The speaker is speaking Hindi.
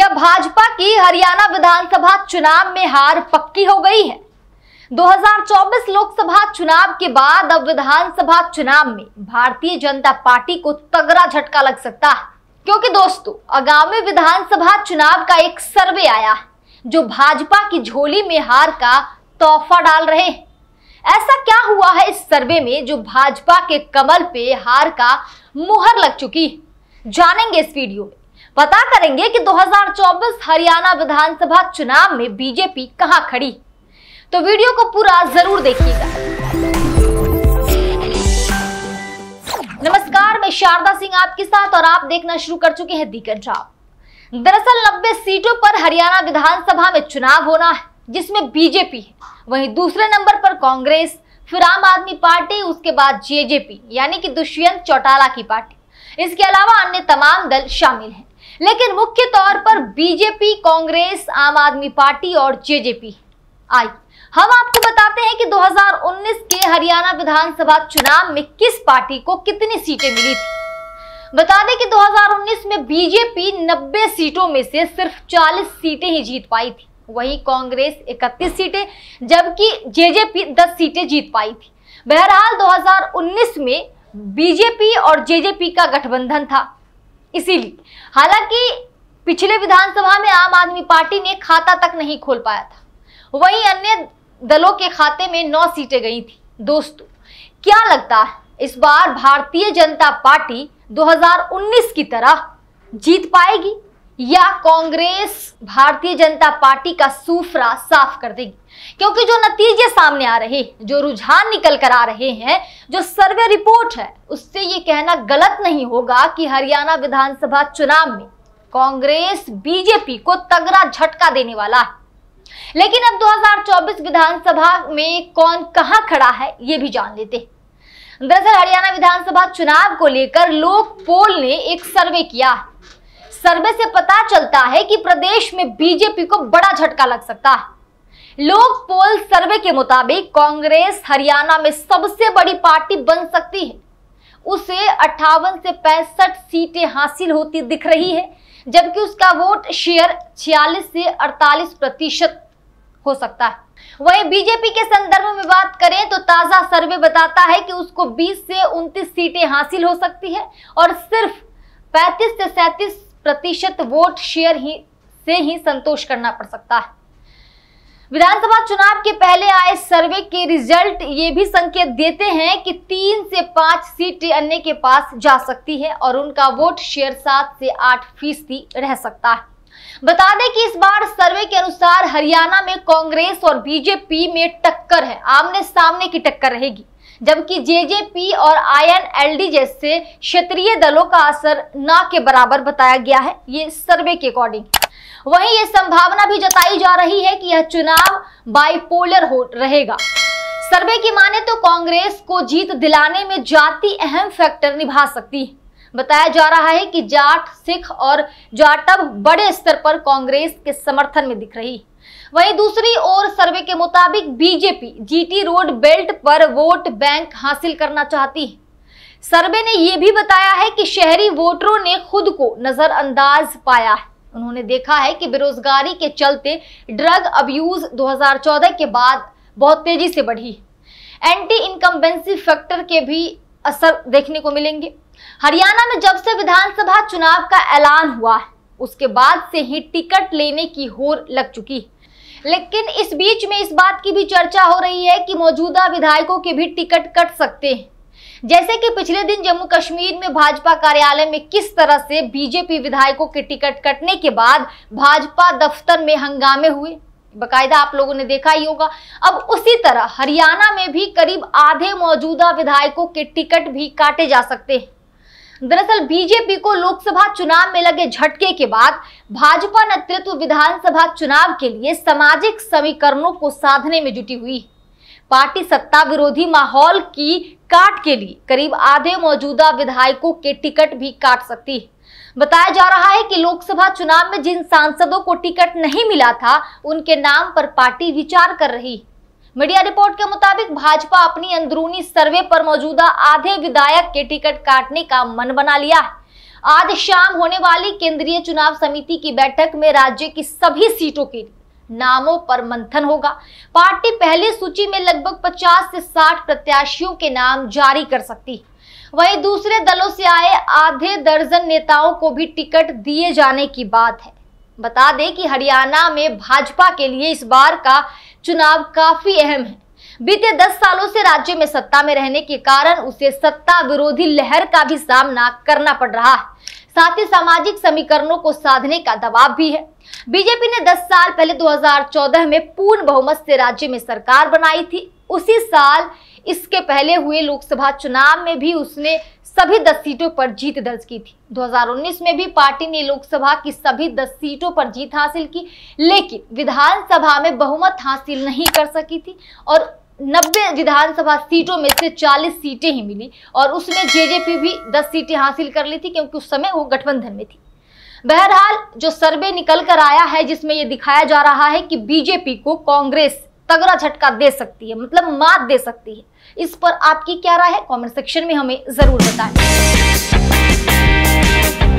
क्या भाजपा की हरियाणा विधानसभा चुनाव में हार पक्की हो गई है 2024 लोकसभा चुनाव के बाद अब विधानसभा चुनाव में भारतीय जनता पार्टी को तगड़ा झटका लग सकता है क्योंकि दोस्तों आगामी विधानसभा चुनाव का एक सर्वे आया जो भाजपा की झोली में हार का तोहफा डाल रहे हैं ऐसा क्या हुआ है इस सर्वे में जो भाजपा के कमल पे हार का मुहर लग चुकी जानेंगे इस वीडियो में पता करेंगे कि 2024 हरियाणा विधानसभा चुनाव में बीजेपी कहां खड़ी तो वीडियो को पूरा जरूर देखिएगा नमस्कार मैं शारदा सिंह आपके साथ और आप देखना शुरू कर चुके हैं दीकर जाप दरअसल नब्बे सीटों पर हरियाणा विधानसभा में चुनाव होना है जिसमें बीजेपी है वहीं दूसरे नंबर पर कांग्रेस फिर आम आदमी पार्टी उसके बाद जेजेपी यानी कि दुष्यंत चौटाला की पार्टी इसके अलावा अन्य तमाम दल शामिल हैं लेकिन मुख्य तौर पर बीजेपी कांग्रेस आम आदमी पार्टी और जेजेपी आई हम आपको बताते हैं कि 2019 के हरियाणा विधानसभा चुनाव में किस पार्टी को कितनी सीटें मिली थी बता दें कि 2019 में बीजेपी 90 सीटों में से सिर्फ 40 सीटें ही जीत पाई थी वहीं कांग्रेस 31 सीटें जबकि जेजेपी 10 सीटें जीत पाई थी बहरहाल 2019 में बीजेपी और जेजेपी का गठबंधन था इसीलिए हालांकि पिछले विधानसभा में आम आदमी पार्टी ने खाता तक नहीं खोल पाया था वहीं अन्य दलों के खाते में नौ सीटें गई थी दोस्तों क्या लगता है इस बार भारतीय जनता पार्टी 2019 की तरह जीत पाएगी या कांग्रेस भारतीय जनता पार्टी का सूफरा साफ कर देगी क्योंकि जो नतीजे सामने आ रहे हैं जो रुझान निकल कर आ रहे हैं जो सर्वे रिपोर्ट है उससे ये कहना गलत नहीं होगा कि हरियाणा विधानसभा चुनाव में कांग्रेस बीजेपी को तगड़ा झटका देने वाला है लेकिन अब 2024 विधानसभा में कौन कहां खड़ा है ये भी जान लेते हैं दरअसल हरियाणा विधानसभा चुनाव को लेकर लोक पोल ने एक सर्वे किया सर्वे से पता चलता है कि प्रदेश में बीजेपी को बड़ा झटका लग सकता है लोक पोल सर्वे के मुताबिक कांग्रेस हरियाणा में सबसे बड़ी पार्टी बन सकती है उसे अट्ठावन से पैंसठ सीटें हासिल होती दिख रही है जबकि उसका वोट शेयर 46 से 48 प्रतिशत हो सकता है वहीं बीजेपी के संदर्भ में बात करें तो ताजा सर्वे बताता है कि उसको 20 से 29 सीटें हासिल हो सकती है और सिर्फ 35 से 37 प्रतिशत वोट शेयर ही से ही संतोष करना पड़ सकता है विधानसभा चुनाव के पहले आए सर्वे के रिजल्ट ये भी संकेत देते हैं कि तीन से पांच सीटें अन्य के पास जा सकती है और उनका वोट शेयर सात से आठ फीसदी रह सकता है बता दें कि इस बार सर्वे के अनुसार हरियाणा में कांग्रेस और बीजेपी में टक्कर है आमने सामने की टक्कर रहेगी जबकि जेजेपी और आईएनएलडी जैसे क्षेत्रीय दलों का असर ना के बराबर बताया गया है ये सर्वे के अकॉर्डिंग वहीं ये संभावना भी जताई जा रही है कि यह चुनाव बाइपोलर हो रहेगा सर्वे की माने तो कांग्रेस को जीत दिलाने में जाति अहम फैक्टर निभा सकती है बताया जा रहा है कि जाट सिख और जाटव बड़े स्तर पर कांग्रेस के समर्थन में दिख रही है वहीं दूसरी ओर सर्वे के मुताबिक बीजेपी जीटी रोड बेल्ट पर वोट बैंक हासिल करना चाहती है सर्वे ने यह भी बताया है कि शहरी वोटरों ने खुद को नजरअंदाज पाया है उन्होंने देखा है कि बेरोजगारी के चलते ड्रग अब्यूज 2014 के बाद बहुत तेजी से बढ़ी एंटी इनकम्बेंसी फैक्टर के भी असर देखने को मिलेंगे हरियाणा में जब से विधानसभा चुनाव का ऐलान हुआ है उसके बाद से ही टिकट लेने की होर लग चुकी है लेकिन इस बीच में इस बात की भी चर्चा हो रही है कि मौजूदा विधायकों के भी टिकट कट सकते हैं जैसे कि पिछले दिन जम्मू कश्मीर में भाजपा कार्यालय में किस तरह से बीजेपी विधायकों के टिकट कटने के बाद भाजपा दफ्तर में हंगामे हुए बकायदा आप लोगों ने देखा ही होगा अब उसी तरह हरियाणा में भी करीब आधे मौजूदा विधायकों के टिकट भी काटे जा सकते हैं दरअसल बीजेपी को लोकसभा चुनाव में लगे झटके के बाद भाजपा नेतृत्व विधानसभा चुनाव के लिए सामाजिक समीकरणों को साधने में जुटी हुई पार्टी सत्ता विरोधी माहौल की काट के लिए करीब आधे मौजूदा विधायकों के टिकट भी काट सकती है बताया जा रहा है कि लोकसभा चुनाव में जिन सांसदों को टिकट नहीं मिला था उनके नाम पर पार्टी विचार कर रही है मीडिया रिपोर्ट के मुताबिक भाजपा अपनी अंदरूनी सर्वे पर मौजूदा आधे विधायक के टिकट काटने का मन बना लिया है आज शाम होने वाली केंद्रीय चुनाव समिति की बैठक में राज्य की सभी सीटों के नामों पर मंथन होगा पार्टी पहली सूची में लगभग 50 से 60 प्रत्याशियों के नाम जारी कर सकती है वही दूसरे दलों से आए आधे दर्जन नेताओं को भी टिकट दिए जाने की बात है बता दें कि हरियाणा में भाजपा के लिए इस बार का चुनाव काफी अहम है बीते दस सालों से राज्य में सत्ता में रहने के कारण उसे सत्ता विरोधी लहर का भी सामना करना पड़ रहा है साथ ही सामाजिक समीकरणों को साधने का दबाव भी है बीजेपी ने 10 साल पहले 2014 में पूर्ण बहुमत से राज्य में सरकार बनाई थी उसी साल इसके पहले हुए लोकसभा चुनाव में भी उसने सभी दस सीटों पर जीत दर्ज की थी 2019 में भी पार्टी ने लोकसभा की सभी दस सीटों पर जीत हासिल की लेकिन विधानसभा में बहुमत हासिल नहीं कर सकी थी और 90 विधानसभा सीटों में से 40 सीटें ही मिली और उसमें जेजेपी भी 10 सीटें हासिल कर ली थी क्योंकि उस समय वो गठबंधन में थी बहरहाल जो सर्वे निकल कर आया है जिसमें ये दिखाया जा रहा है कि बीजेपी को कांग्रेस तगड़ा झटका दे सकती है मतलब मात दे सकती है इस पर आपकी क्या राय है कमेंट सेक्शन में हमें जरूर बताएं